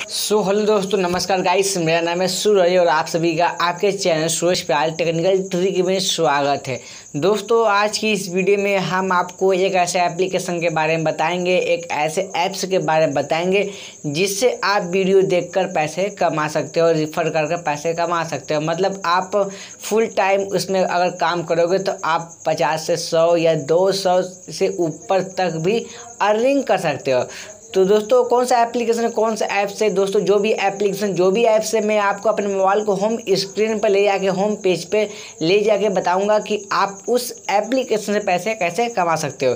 सो so, hello दोस्तों नमस्कार guys मेरा नाम है सूरज और आप सभी का आपके channel Suraj Pyal technical trick में स्वागत है दोस्तों आज की इस वीडियो में हम आपको एक ऐसे एप्लीकेशन के बारे में बताएंगे एक ऐसे ऐप्स के बारे में बताएंगे जिससे आप वीडियो देखकर पैसे कमा सकते हो और रिफ़र कर कर पैसे कमा सकते हो मतलब आप फुल टाइम उसमें अगर काम करोगे तो आप पचास से सौ या दो सौ से ऊपर तक भी अर्निंग कर सकते हो तो दोस्तों कौन सा एप्लीकेशन कौन सा ऐप से दोस्तों जो भी एप्लीकेशन जो भी ऐप से मैं आपको अपने मोबाइल को होम स्क्रीन पर ले जाके होम पेज पे ले जाके बताऊंगा कि आप उस एप्लीकेशन से पैसे कैसे कमा सकते हो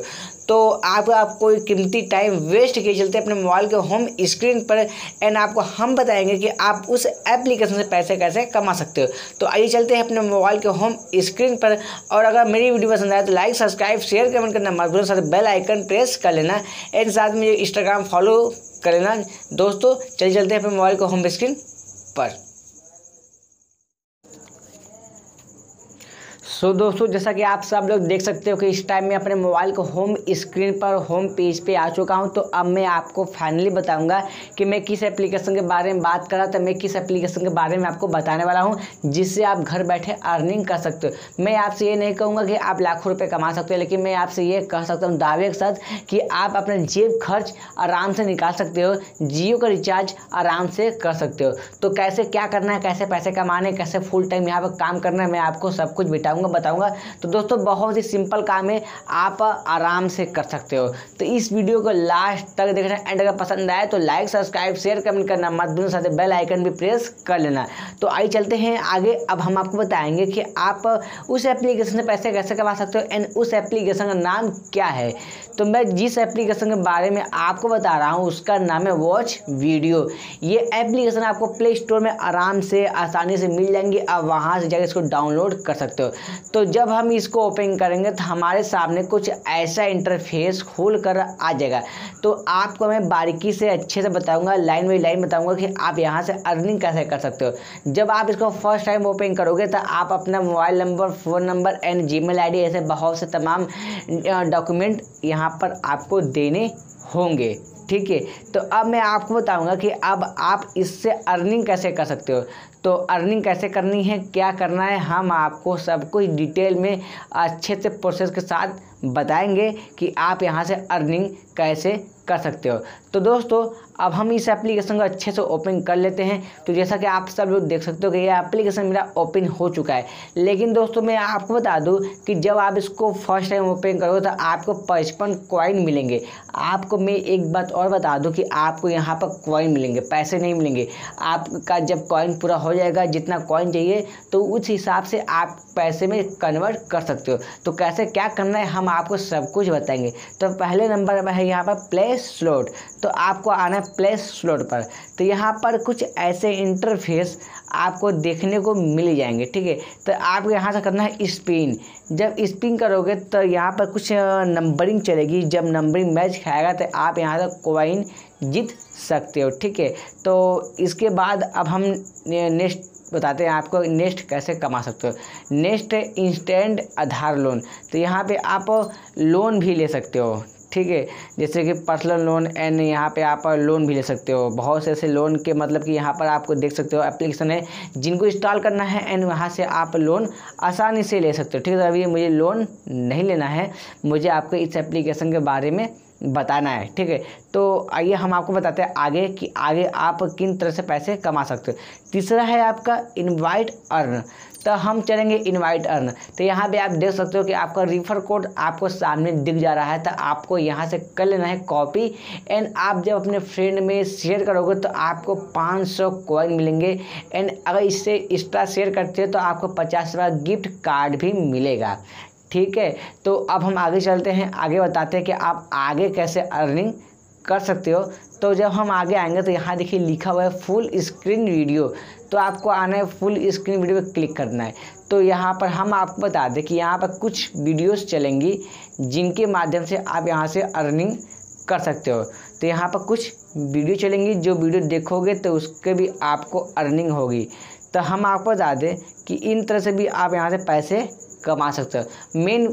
तो आप आपको कीमती टाइम वेस्ट किए चलते अपने मोबाइल के होम स्क्रीन पर एंड आपको हम बताएंगे कि आप उस एप्लीकेशन से पैसे कैसे कमा सकते हो तो आइए चलते हैं अपने मोबाइल के होम स्क्रीन पर और अगर मेरी वीडियो पसंद आए तो लाइक सब्सक्राइब शेयर कमेंट करना मत भूलना साथ बेल आइकन प्रेस कर लेना एंड साथ में इंस्टाग्राम फॉलो कर लेना दोस्तों चलिए चलते हैं अपने मोबाइल के होम स्क्रीन पर सो so, दोस्तों जैसा कि आप सब लोग देख सकते हो कि इस टाइम मैं अपने मोबाइल को होम स्क्रीन पर होम पेज पे आ चुका हूं तो अब मैं आपको फाइनली बताऊंगा कि मैं किस एप्लीकेशन के बारे में बात कर रहा था मैं किस एप्लीकेशन के बारे में आपको बताने वाला हूं जिससे आप घर बैठे अर्निंग कर सकते हो मैं आपसे ये नहीं कहूँगा कि आप लाखों रुपये कमा सकते हो लेकिन मैं आपसे ये कह सकता हूँ दावे के साथ कि आप अपने जेब खर्च आराम से निकाल सकते हो जियो का रिचार्ज आराम से कर सकते हो तो कैसे क्या करना है कैसे पैसे कमाने कैसे फुल टाइम यहाँ पर काम करना है मैं आपको सब कुछ बिताऊँगा बताऊंगा तो दोस्तों बहुत ही सिंपल काम है आप आराम से कर सकते हो तो इस वीडियो को लास्ट तक देखना एंड अगर पसंद आए तो लाइक सब्सक्राइब शेयर कमेंट करना मत भूलना साथ बेल आइकन भी प्रेस कर लेना तो आइए चलते हैं आगे अब हम आपको बताएंगे कि आप उस एप्लीकेशन से पैसे कैसे कमा सकते हो एंड उस एप्लीकेशन का नाम क्या है तो मैं जिस एप्लीकेशन के बारे में आपको बता रहा हूँ उसका नाम है वॉच वीडियो ये एप्लीकेशन आपको प्ले स्टोर में आराम से आसानी से मिल जाएंगी आप वहाँ से जाकर इसको डाउनलोड कर सकते हो तो जब हम इसको ओपन करेंगे तो हमारे सामने कुछ ऐसा इंटरफेस खोल कर आ जाएगा तो आपको मैं बारीकी से अच्छे से बताऊंगा लाइन बाई लाइन बताऊंगा कि आप यहाँ से अर्निंग कैसे कर सकते हो जब आप इसको फर्स्ट टाइम ओपन करोगे तो आप अपना mobile number phone number and Gmail ऐसे बहुत से तमाम डॉक्यूमेंट यहाँ पर आपको देने होंगे ठीक है तो अब मैं आपको बताऊंगा कि अब आप इससे अर्निंग कैसे कर सकते हो तो अर्निंग कैसे करनी है क्या करना है हम आपको सब कुछ डिटेल में अच्छे से प्रोसेस के साथ बताएंगे कि आप यहाँ से अर्निंग कैसे कर सकते हो तो दोस्तों अब हम इस एप्लीकेशन को अच्छे से ओपन कर लेते हैं तो जैसा कि आप सब लोग देख सकते हो कि ये एप्लीकेशन मेरा ओपन हो चुका है लेकिन दोस्तों मैं आपको बता दूं कि जब आप इसको फर्स्ट टाइम ओपन करोगे तो आपको पचपन कॉइन मिलेंगे आपको मैं एक बात और बता दूं कि आपको यहाँ पर कॉइन मिलेंगे पैसे नहीं मिलेंगे आपका जब कॉइन पूरा हो जाएगा जितना कॉइन चाहिए तो उस हिसाब से आप पैसे में कन्वर्ट कर सकते हो तो कैसे क्या करना है हम आपको सब कुछ बताएंगे तो पहले नंबर पर है यहाँ पर प्ले स्लोट तो आपको आना है प्ले स्लोट पर तो यहाँ पर कुछ ऐसे इंटरफेस आपको देखने को मिल जाएंगे ठीक है तो आपको यहाँ से करना है स्पिन जब स्पिन करोगे तो यहाँ पर कुछ नंबरिंग चलेगी जब नंबरिंग मैच खाएगा तो आप यहाँ से कोइन जीत सकते हो ठीक है तो इसके बाद अब हम नेक्स्ट बताते हैं आपको नेक्स्ट कैसे कमा सकते हो नेक्स्ट इंस्टेंट आधार लोन तो यहाँ पे आप लोन भी ले सकते हो ठीक है जैसे कि पर्सनल लोन एंड यहाँ पे आप लोन भी ले सकते हो बहुत से ऐसे लोन के मतलब कि यहाँ पर आपको देख सकते हो एप्लीकेशन है जिनको इंस्टॉल करना है एंड वहाँ से आप लोन आसानी से ले सकते हो ठीक है तो अभी मुझे लोन नहीं लेना है मुझे आपको इस एप्लीकेशन के बारे में बताना है ठीक है तो आइए हम आपको बताते हैं आगे कि आगे आप किन तरह से पैसे कमा सकते हो तीसरा है आपका इनवाइट अर्न तो हम चलेंगे इनवाइट अर्न तो यहाँ पे आप देख सकते हो कि आपका रिफर कोड आपको सामने दिख जा रहा है तो आपको यहाँ से कर लेना है कॉपी एंड आप जब अपने फ्रेंड में शेयर करोगे तो आपको पाँच सौ कॉइन मिलेंगे एंड अगर इससे एक्स्ट्रा शेयर करते हो तो आपको पचास रुपये गिफ्ट कार्ड भी मिलेगा ठीक है तो अब हम आगे चलते हैं आगे बताते हैं कि आप आगे कैसे अर्निंग कर सकते हो तो जब हम आगे आएंगे तो यहाँ देखिए लिखा हुआ है फुल स्क्रीन वीडियो तो आपको आना है फुल स्क्रीन वीडियो पर क्लिक करना है तो यहाँ पर हम आपको बता दें कि यहाँ पर कुछ वीडियोस चलेंगी जिनके माध्यम से आप यहाँ से अर्निंग कर सकते हो तो यहाँ पर कुछ वीडियो चलेंगी जो वीडियो देखोगे तो उसके भी आपको अर्निंग होगी तो हम आपको बता दें कि इन तरह से भी आप यहाँ से पैसे कमा सकते हो मेन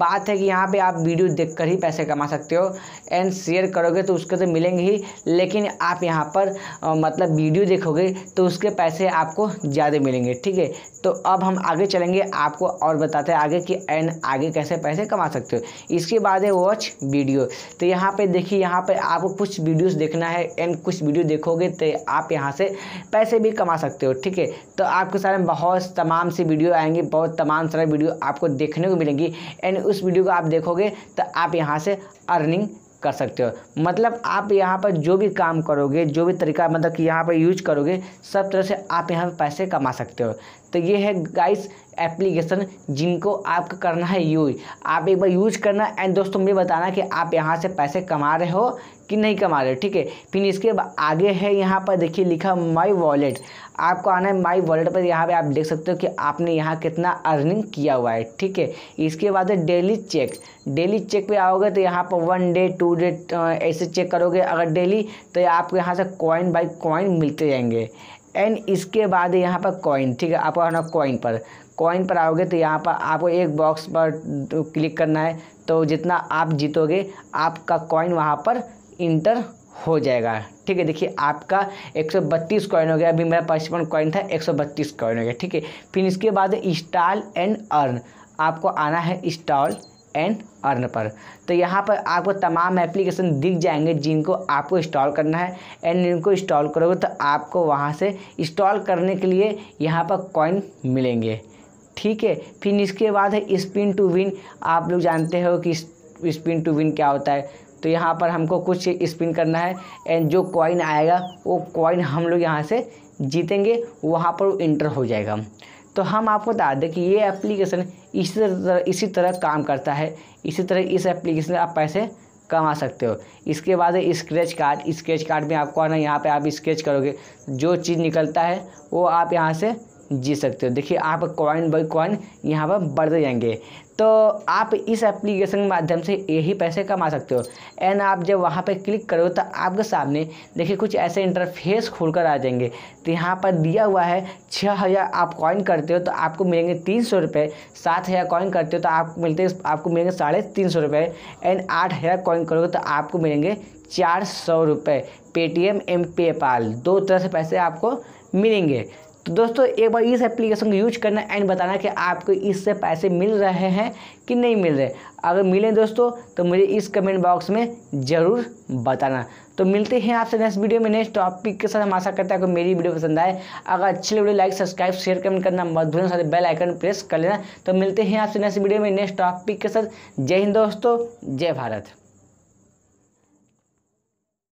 बात है कि यहाँ पे आप वीडियो देखकर ही पैसे कमा सकते हो एंड शेयर करोगे तो उसके तो मिलेंगे ही लेकिन आप यहाँ पर आ, मतलब वीडियो देखोगे तो उसके पैसे आपको ज़्यादा मिलेंगे ठीक है तो अब हम आगे चलेंगे आपको और बताते हैं आगे कि एंड आगे कैसे पैसे कमा सकते हो इसके बाद है वॉच वीडियो तो यहाँ पे देखिए यहाँ पे आपको कुछ वीडियोस देखना है एंड कुछ वीडियो देखोगे तो आप यहाँ से पैसे भी कमा सकते हो ठीक है तो आपके सारे बहुत तमाम सी वीडियो आएंगे बहुत तमाम सारे वीडियो आपको देखने को मिलेंगी एंड उस वीडियो को आप देखोगे तो आप यहाँ से अर्निंग कर सकते हो मतलब आप यहाँ पर जो भी काम करोगे जो भी तरीका मतलब कि यहाँ पर यूज करोगे सब तरह से आप यहाँ पर पैसे कमा सकते हो तो ये है गाइस एप्लीकेशन जिनको आपको करना है यूज आप एक बार यूज करना एंड दोस्तों मुझे बताना कि आप यहाँ से पैसे कमा रहे हो कि नहीं कमा रहे ठीक है फिर इसके आगे है यहाँ पर देखिए लिखा माई वॉलेट आपको आना है माई वॉलेट पर यहाँ पे आप देख सकते हो कि आपने यहाँ कितना अर्निंग किया हुआ है ठीक है इसके बाद है डेली चेक डेली चेक पे आओगे तो यहाँ पर वन डे टू डे ऐसे चेक करोगे अगर डेली तो आपको यहाँ से कॉइन बाई कॉइन मिलते जाएंगे एंड इसके बाद यहाँ पर कॉइन ठीक है आपको आना कॉइन पर कॉइन पर आओगे तो यहाँ पर आपको एक बॉक्स पर क्लिक करना है तो जितना आप जीतोगे आपका कॉइन वहाँ पर इंटर हो जाएगा ठीक है देखिए आपका 132 कॉइन हो गया अभी मेरा पार्टिसिपेंट कॉइन था 132 कॉइन हो गया ठीक है फिर इसके बाद इंस्टॉल एंड अर्न आपको आना है इंस्टॉल एंड अर्न पर तो यहाँ पर आपको तमाम एप्लीकेशन दिख जाएंगे जिनको आपको इंस्टॉल करना है एंड इनको इंस्टॉल करोगे तो आपको वहाँ से इंस्टॉल करने के लिए यहाँ पर कॉइन मिलेंगे ठीक है फिर इसके बाद है स्पिन टू विन आप लोग जानते हो कि स्पिन टू विन क्या होता है तो यहाँ पर हमको कुछ स्पिन करना है एंड जो कॉइन आएगा वो कॉइन हम लोग यहाँ से जीतेंगे वहाँ पर वो इंटर हो जाएगा तो हम आपको बता दें कि ये एप्लीकेशन इसी तरह इसी तरह काम करता है इसी तरह इस एप्लीकेशन में आप पैसे कमा सकते हो इसके बाद है स्क्रेच कार्ड स्क्रेच कार्ड में आपको आना यहाँ पे आप स्क्रेच करोगे जो चीज़ निकलता है वो आप यहाँ से जीत सकते हो देखिए आप कॉइन बाई कॉइन यहाँ पर बढ़ते जाएंगे तो आप इस एप्लीकेशन के माध्यम से यही पैसे कमा सकते हो एंड आप जब वहाँ पर क्लिक करो तो आपके सामने देखिए कुछ ऐसे इंटरफेस खोल कर आ जाएंगे तो यहाँ पर दिया हुआ है छः हज़ार आप कॉइन करते हो तो आपको मिलेंगे तीन सौ रुपये सात हज़ार कॉइन करते हो तो आप मिलते आपको मिलेंगे साढ़े तीन सौ रुपये एंड आठ हज़ार कॉइन करोगे तो आपको मिलेंगे चार सौ रुपये पेटीएम एम पेपाल दो तरह से पैसे आपको मिलेंगे तो दोस्तों एक बार इस एप्लीकेशन को यूज करना एंड बताना कि आपको इससे पैसे मिल रहे हैं कि नहीं मिल रहे अगर मिलें दोस्तों तो मुझे इस कमेंट बॉक्स में ज़रूर बताना तो मिलते हैं आपसे नेक्स्ट वीडियो में नेक्स्ट टॉपिक के साथ हम आशा करते हैं आपको मेरी वीडियो पसंद आए अगर अच्छी video like subscribe share comment करना मत भूलना साथ बेल आइकन प्रेस कर लेना तो मिलते हैं आपसे नेक्स्ट वीडियो में नेक्स्ट टॉपिक के साथ जय हिंद दोस्तों जय भारत